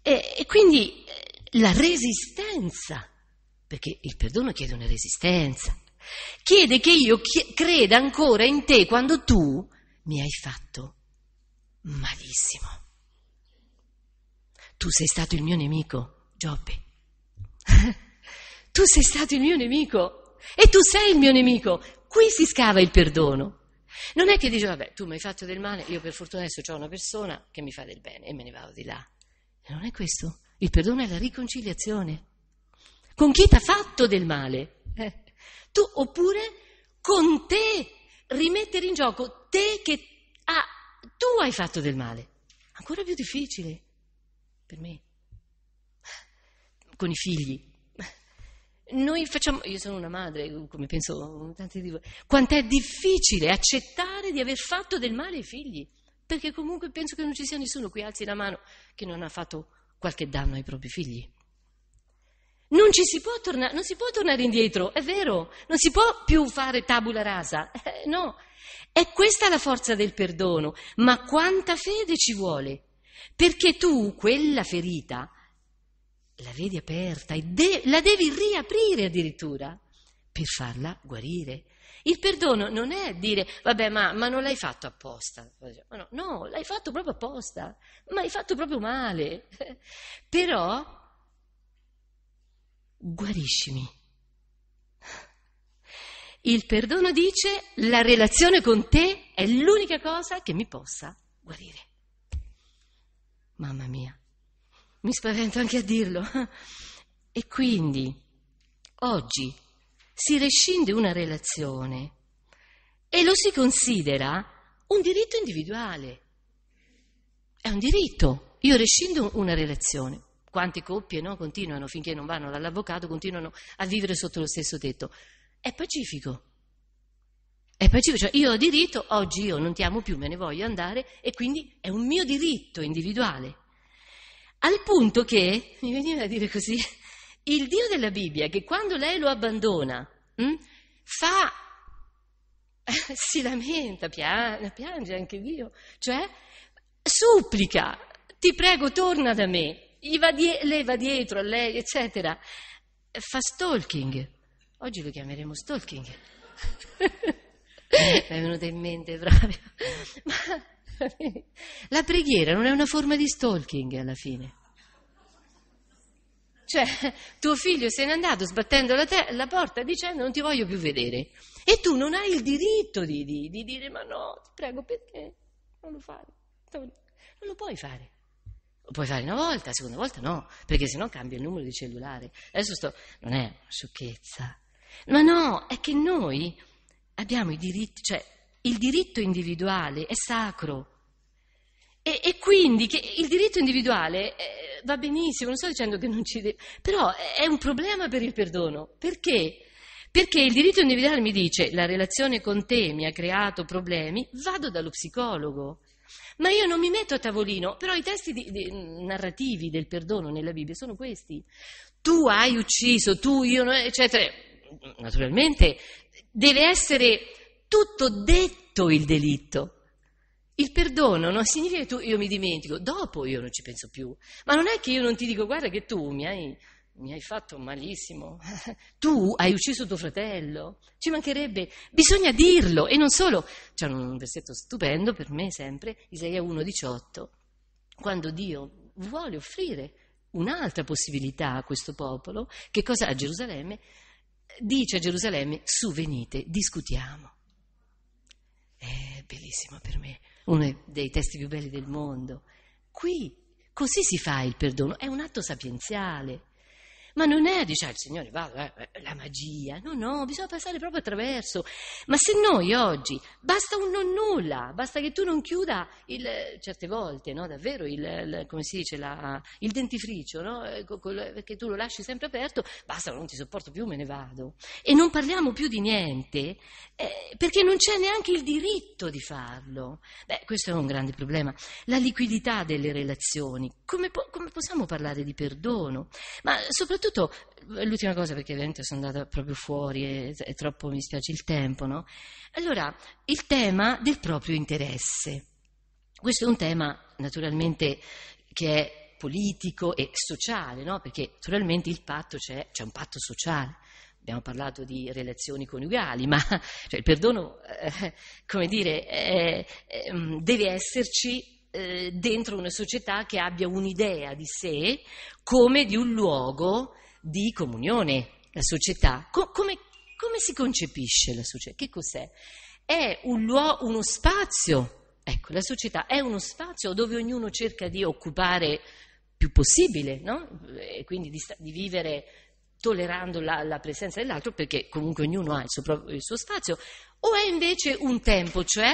Speaker 1: E, e quindi eh, la resistenza, perché il perdono chiede una resistenza, chiede che io chie- creda ancora in te quando tu mi hai fatto malissimo tu sei stato il mio nemico, Giobbe. tu sei stato il mio nemico e tu sei il mio nemico. Qui si scava il perdono. Non è che dice, vabbè, tu mi hai fatto del male, io per fortuna adesso ho una persona che mi fa del bene e me ne vado di là. Non è questo. Il perdono è la riconciliazione. Con chi ti ha fatto del male? Eh. Tu oppure con te rimettere in gioco te che ah, tu hai fatto del male. Ancora più difficile per me, con i figli. Noi facciamo, io sono una madre, come penso tanti di voi, quanto è difficile accettare di aver fatto del male ai figli, perché comunque penso che non ci sia nessuno qui, alzi la mano, che non ha fatto qualche danno ai propri figli. Non, ci si, può torna- non si può tornare indietro, è vero, non si può più fare tabula rasa, eh, no. È questa la forza del perdono, ma quanta fede ci vuole? perché tu quella ferita la vedi aperta e de- la devi riaprire addirittura per farla guarire. Il perdono non è dire, vabbè, ma, ma non l'hai fatto apposta. No, no, l'hai fatto proprio apposta, ma hai fatto proprio male. Però, guariscimi. Il perdono dice, la relazione con te è l'unica cosa che mi possa guarire. Mamma mia, mi spavento anche a dirlo. E quindi, oggi, si rescinde una relazione e lo si considera un diritto individuale. È un diritto. Io rescindo una relazione. Quante coppie no, continuano finché non vanno dall'avvocato, continuano a vivere sotto lo stesso tetto. È pacifico. È pacifico, cioè io ho diritto, oggi io non ti amo più, me ne voglio andare e quindi è un mio diritto individuale. Al punto che, mi veniva a dire così, il Dio della Bibbia che quando lei lo abbandona mh, hm, fa, si lamenta, piange, piange anche Dio, cioè supplica, ti prego torna da me, va die- lei va dietro a lei, eccetera. Fa stalking, oggi lo chiameremo stalking. mi è venuta in mente proprio. Ma la preghiera non è una forma di stalking alla fine. Cioè, tuo figlio se n'è andato sbattendo la, te- la porta dicendo non ti voglio più vedere. E tu non hai il diritto di, di, di dire ma no, ti prego perché non lo fai? Non lo puoi fare. Lo puoi fare una volta, la seconda volta no, perché se no cambia il numero di cellulare. Adesso sto... non è una sciocchezza. Ma no, è che noi abbiamo i diritti, cioè il diritto individuale è sacro. E, e quindi il diritto individuale eh, va benissimo, non sto dicendo che non ci deve, però è un problema per il perdono. Perché? Perché il diritto individuale mi dice la relazione con te mi ha creato problemi, vado dallo psicologo. Ma io non mi metto a tavolino, però i testi di, di, narrativi del perdono nella Bibbia sono questi. Tu hai ucciso, tu, io, eccetera. Naturalmente deve essere tutto detto il delitto. Il perdono non significa che tu, io mi dimentico, dopo io non ci penso più, ma non è che io non ti dico guarda che tu mi hai, mi hai fatto malissimo, tu hai ucciso tuo fratello, ci mancherebbe, bisogna dirlo e non solo, c'è un versetto stupendo per me sempre, Isaia 1,18, quando Dio vuole offrire un'altra possibilità a questo popolo, che cosa a Gerusalemme? dice a Gerusalemme, su venite, discutiamo. È bellissimo per me, uno dei testi più belli del mondo. Qui, così si fa il perdono, è un atto sapienziale. Ma non è, dice ah, il Signore, va, eh, eh, la magia, no, no, bisogna passare proprio attraverso. Ma se noi oggi basta un non nulla, basta che tu non chiuda il, certe volte, no, davvero, il, il, come si dice, la, il dentifricio, no, perché eh, tu lo lasci sempre aperto, basta, non ti sopporto più, me ne vado. E non parliamo più di niente, eh, perché non c'è neanche il diritto di farlo. Beh, questo è un grande problema. La liquidità delle relazioni, come, come possiamo parlare di perdono? Ma soprattutto soprattutto eh, l'ultima cosa perché ovviamente sono andata proprio fuori e, e troppo mi spiace il tempo, no? Allora, il tema del proprio interesse. Questo è un tema naturalmente che è politico e sociale, no? perché naturalmente il patto c'è, c'è un patto sociale. Abbiamo parlato di relazioni coniugali, ma cioè, il perdono, eh, come dire, eh, eh, deve esserci eh, dentro una società che abbia un'idea di sé come di un luogo di comunione, la società. Co- come, come, si concepisce la società? Che cos'è? È un luo- uno spazio, ecco, la società è uno spazio dove ognuno cerca di occupare più possibile, no? E quindi di, sta- di vivere tollerando la, la, presenza dell'altro perché comunque ognuno ha il suo, proprio, il suo spazio, o è invece un tempo, cioè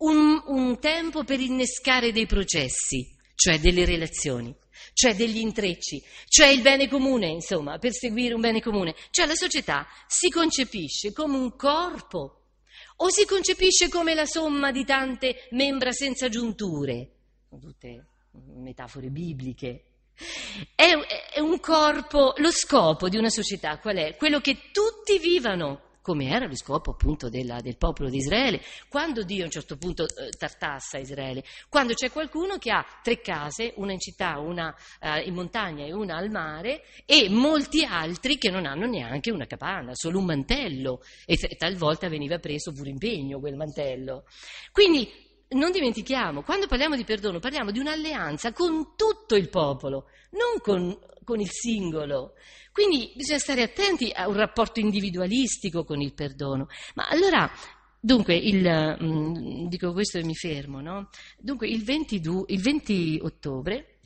Speaker 1: un, un tempo per innescare dei processi, cioè delle relazioni cioè degli intrecci, cioè il bene comune, insomma, perseguire un bene comune. Cioè la società si concepisce come un corpo o si concepisce come la somma di tante membra senza giunture, tutte metafore bibliche. È, è un corpo, lo scopo di una società qual è? Quello che tutti vivano come era lo scopo appunto della, del popolo di Israele. Quando Dio a un certo punto eh, tartassa Israele, quando c'è qualcuno che ha tre case, una in città, una eh, in montagna e una al mare, e molti altri che non hanno neanche una capanna, solo un mantello, e talvolta veniva preso pure impegno quel mantello. Quindi non dimentichiamo, quando parliamo di perdono parliamo di un'alleanza con tutto il popolo, non con, con, il singolo. Quindi bisogna stare attenti a un rapporto individualistico con il perdono. Ma allora, dunque, il, mm, dico questo e mi fermo, no? Dunque, il, 22, il 20 ottobre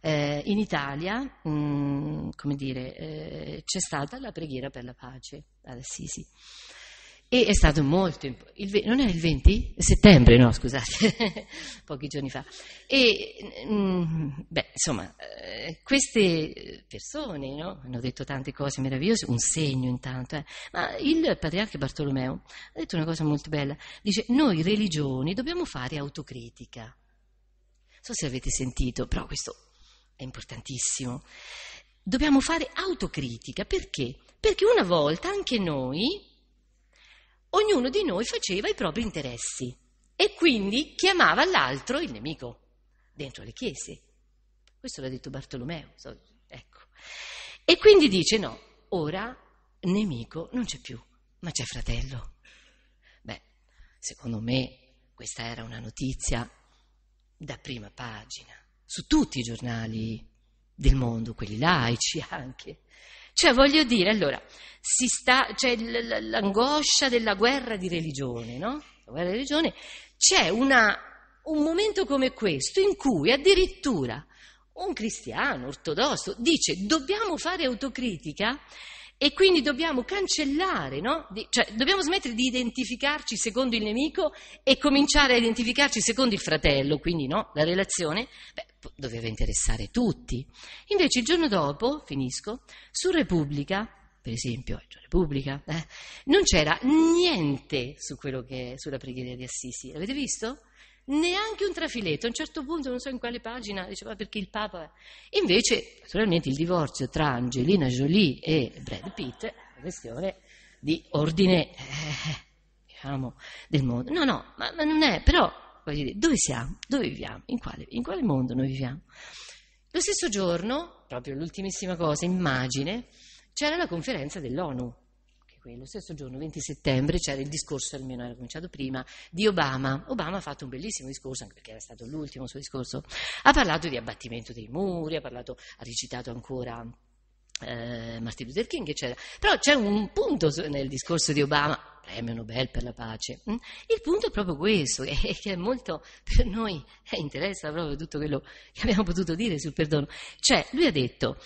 Speaker 1: eh, in Italia, mh, mm, come dire, eh, c'è stata la preghiera per la pace ad ah, Assisi. E è stato molto importante, non era il 20? Settembre, no, scusate, pochi giorni fa. E, mh, mm, beh, insomma, eh, queste persone no, hanno detto tante cose meravigliose, un segno intanto, eh, ma il patriarca Bartolomeo ha detto una cosa molto bella, dice noi religioni dobbiamo fare autocritica. Non so se avete sentito, però questo è importantissimo. Dobbiamo fare autocritica, perché? Perché una volta anche noi ognuno di noi faceva i propri interessi e quindi chiamava l'altro il nemico dentro le chiese. Questo l'ha detto Bartolomeo. So, ecco. E quindi dice: No, ora nemico non c'è più, ma c'è fratello. Beh, secondo me questa era una notizia da prima pagina, su tutti i giornali del mondo, quelli laici anche. Cioè, voglio dire, allora, sta, c'è l'angoscia della guerra di religione, no? La guerra di religione, c'è una, un momento come questo in cui addirittura un cristiano ortodosso dice dobbiamo fare autocritica e quindi dobbiamo cancellare, no? di, cioè, dobbiamo smettere di identificarci secondo il nemico e cominciare a identificarci secondo il fratello, quindi no, la relazione. Beh, doveva interessare tutti. Invece il giorno dopo, finisco, su Repubblica, per esempio, Repubblica, eh, non c'era niente su quello che è sulla preghiera di Assisi. L'avete visto? Neanche un trafiletto, a un certo punto, non so in quale pagina, diceva ah, perché il Papa. Invece, naturalmente, il divorzio tra Angelina Jolie e Brad Pitt è una questione di ordine, eh, diciamo, del mondo. No, no, ma, ma non è, però voglio dire, dove siamo? Dove viviamo? In quale, in quale mondo noi viviamo? Lo stesso giorno, proprio l'ultimissima cosa, immagine, c'era la conferenza dell'ONU. Lo stesso giorno, 20 settembre, c'era il discorso, almeno era cominciato prima, di Obama. Obama ha fatto un bellissimo discorso, anche perché era stato l'ultimo suo discorso. Ha parlato di abbattimento dei muri, ha, parlato, ha recitato ancora eh, Martin Luther King, eccetera. Però c'è un punto nel discorso di Obama, premio Nobel per la pace. Mm? Il punto è proprio questo, che è molto per noi eh, interessa proprio tutto quello che abbiamo potuto dire sul perdono. Cioè, lui ha detto,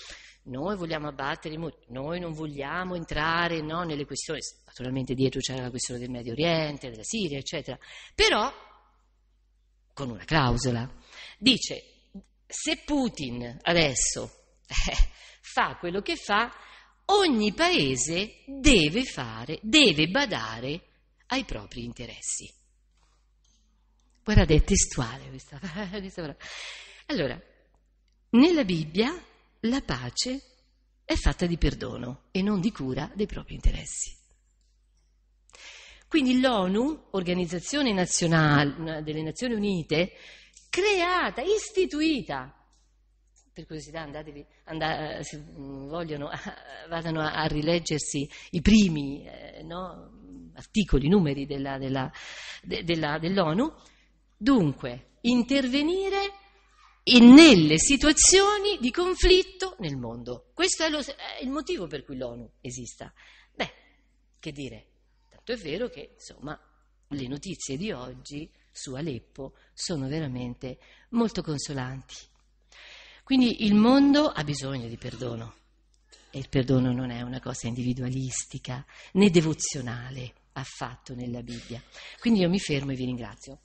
Speaker 1: noi vogliamo abbattere, noi non vogliamo entrare no, nelle questioni, naturalmente dietro c'era la questione del Medio Oriente, della Siria, eccetera, però con una clausola. Dice, se Putin adesso eh, fa quello che fa, ogni paese deve fare, deve badare ai propri interessi. Guardate, è testuale questa, parola. Allora, nella Bibbia la pace è fatta di perdono e non di cura dei propri interessi. Quindi l'ONU, Organizzazione Nazionale delle Nazioni Unite, creata, istituita per curiosità andatevi, andate, se vogliono, a, vadano a, a, rileggersi i primi eh, no, articoli, numeri della, della, de, della, dell'ONU. Dunque, intervenire in, nelle situazioni di conflitto nel mondo. Questo è, lo, è il motivo per cui l'ONU esista. Beh, che dire, tanto è vero che, insomma, le notizie di oggi su Aleppo sono veramente molto consolanti. Quindi il mondo ha bisogno di perdono e il perdono non è una cosa individualistica né devozionale affatto nella Bibbia. Quindi io mi fermo e vi ringrazio.